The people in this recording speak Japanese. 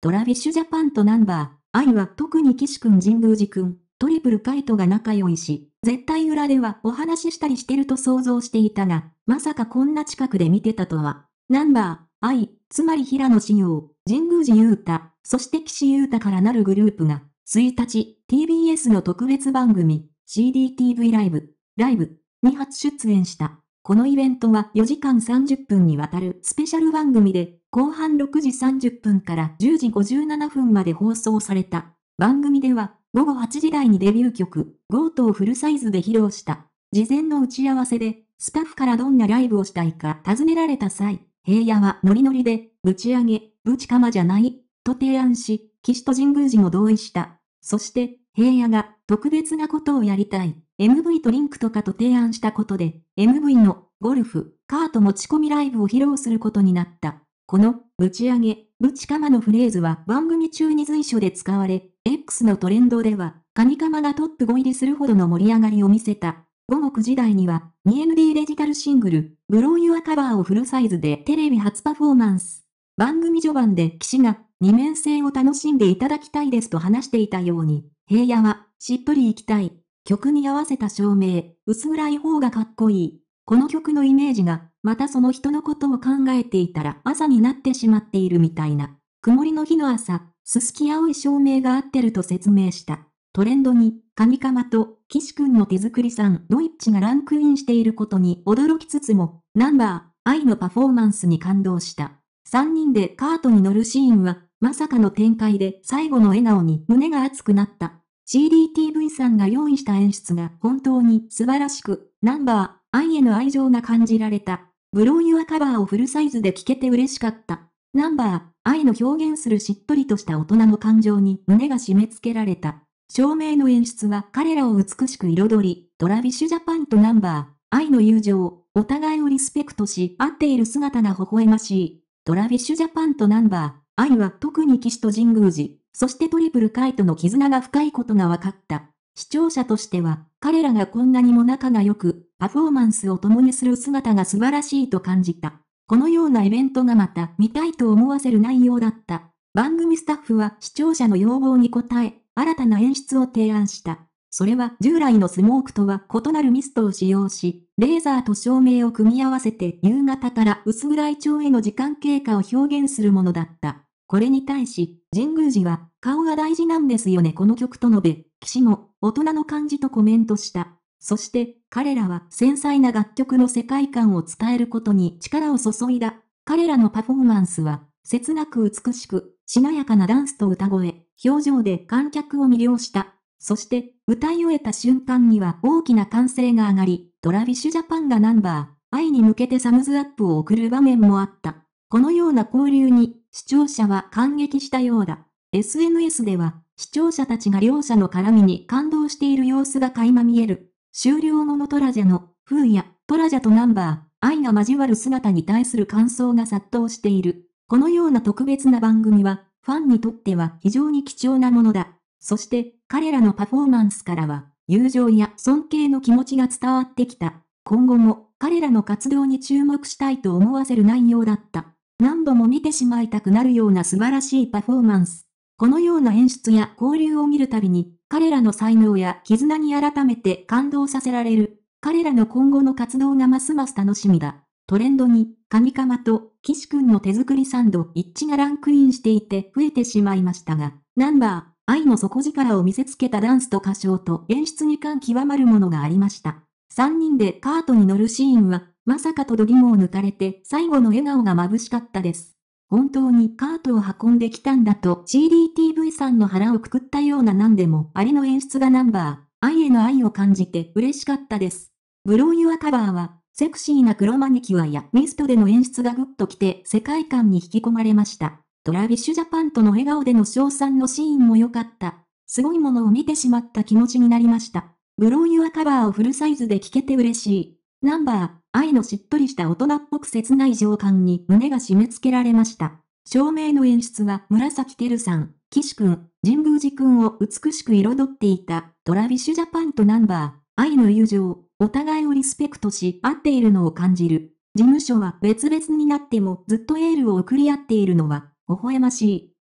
トラビッシュジャパンとナンバー、愛は特に岸くん神宮寺くん、トリプルカイトが仲良いし、絶対裏ではお話ししたりしてると想像していたが、まさかこんな近くで見てたとは。ナンバー、愛、つまり平野志陽、神宮寺優太、そして岸優太からなるグループが、1日、TBS の特別番組、CDTV ライブ、ライブ、に初出演した。このイベントは4時間30分にわたるスペシャル番組で、後半6時30分から10時57分まで放送された。番組では、午後8時台にデビュー曲、ゴートをフルサイズで披露した。事前の打ち合わせで、スタッフからどんなライブをしたいか尋ねられた際、平野はノリノリで、ぶち上げ、ぶちかまじゃない、と提案し、岸と神宮寺も同意した。そして、平野が特別なことをやりたい、MV とリンクとかと提案したことで、MV のゴルフ、カート持ち込みライブを披露することになった。この、ぶち上げ、ぶちかまのフレーズは番組中に随所で使われ、X のトレンドでは、カニカマがトップ5入りするほどの盛り上がりを見せた。午後9時台には、2MD デジタルシングル、ブローユアカバーをフルサイズでテレビ初パフォーマンス。番組序盤で騎士が、二面性を楽しんでいただきたいですと話していたように、平野は、しっぷり行きたい。曲に合わせた照明、薄暗い方がかっこいい。この曲のイメージが、またその人のことを考えていたら朝になってしまっているみたいな。曇りの日の朝、すすき青い照明が合ってると説明した。トレンドに、神釜と、岸君の手作りさん、ドイッチがランクインしていることに驚きつつも、ナンバー、愛のパフォーマンスに感動した。3人でカートに乗るシーンは、まさかの展開で最後の笑顔に胸が熱くなった。CDTV さんが用意した演出が本当に素晴らしく、ナンバー、愛への愛情が感じられた。ブローユアカバーをフルサイズで聴けて嬉しかった。ナンバー、愛の表現するしっとりとした大人の感情に胸が締め付けられた。照明の演出は彼らを美しく彩り、トラビッシュジャパンとナンバー、愛の友情、お互いをリスペクトし、合っている姿が微笑ましい。トラビッシュジャパンとナンバー、愛は特に騎士と神宮寺、そしてトリプルカイトの絆が深いことが分かった。視聴者としては、彼らがこんなにも仲が良く、パフォーマンスを共にする姿が素晴らしいと感じた。このようなイベントがまた見たいと思わせる内容だった。番組スタッフは視聴者の要望に応え、新たな演出を提案した。それは従来のスモークとは異なるミストを使用し、レーザーと照明を組み合わせて夕方から薄暗い蝶への時間経過を表現するものだった。これに対し、神宮寺は、顔が大事なんですよねこの曲と述べ、騎士も、大人の感じとコメントした。そして、彼らは繊細な楽曲の世界観を伝えることに力を注いだ。彼らのパフォーマンスは、切なく美しく、しなやかなダンスと歌声、表情で観客を魅了した。そして、歌い終えた瞬間には大きな歓声が上がり、トラビッシュジャパンがナンバー、愛に向けてサムズアップを送る場面もあった。このような交流に、視聴者は感激したようだ。SNS では、視聴者たちが両者の絡みに感動している様子が垣間見える。終了後のトラジャの、風や、トラジャとナンバー、愛が交わる姿に対する感想が殺到している。このような特別な番組は、ファンにとっては非常に貴重なものだ。そして、彼らのパフォーマンスからは、友情や尊敬の気持ちが伝わってきた。今後も、彼らの活動に注目したいと思わせる内容だった。何度も見てしまいたくなるような素晴らしいパフォーマンス。このような演出や交流を見るたびに、彼らの才能や絆に改めて感動させられる。彼らの今後の活動がますます楽しみだ。トレンドに、カニカマと、岸くんの手作りサンド一致がランクインしていて増えてしまいましたが、ナンバー、愛の底力を見せつけたダンスと歌唱と演出に感極まるものがありました。3人でカートに乗るシーンは、まさかと度肝を抜かれて最後の笑顔が眩しかったです。本当にカートを運んできたんだと CDTV さんの腹をくくったような何でもありの演出がナンバー、愛への愛を感じて嬉しかったです。ブローユアカバーは、セクシーな黒マニキュアやミストでの演出がグッときて世界観に引き込まれました。トラビッシュジャパンとの笑顔での賞賛のシーンも良かった。すごいものを見てしまった気持ちになりました。ブローユアカバーをフルサイズで聴けて嬉しい。ナンバー、愛のしっとりした大人っぽく切ない情感に胸が締め付けられました。照明の演出は紫てるさん、岸くん、神宮寺くんを美しく彩っていた、トラビシュジャパンとナンバー、愛の友情、お互いをリスペクトし合っているのを感じる。事務所は別々になってもずっとエールを送り合っているのは、微笑ましい。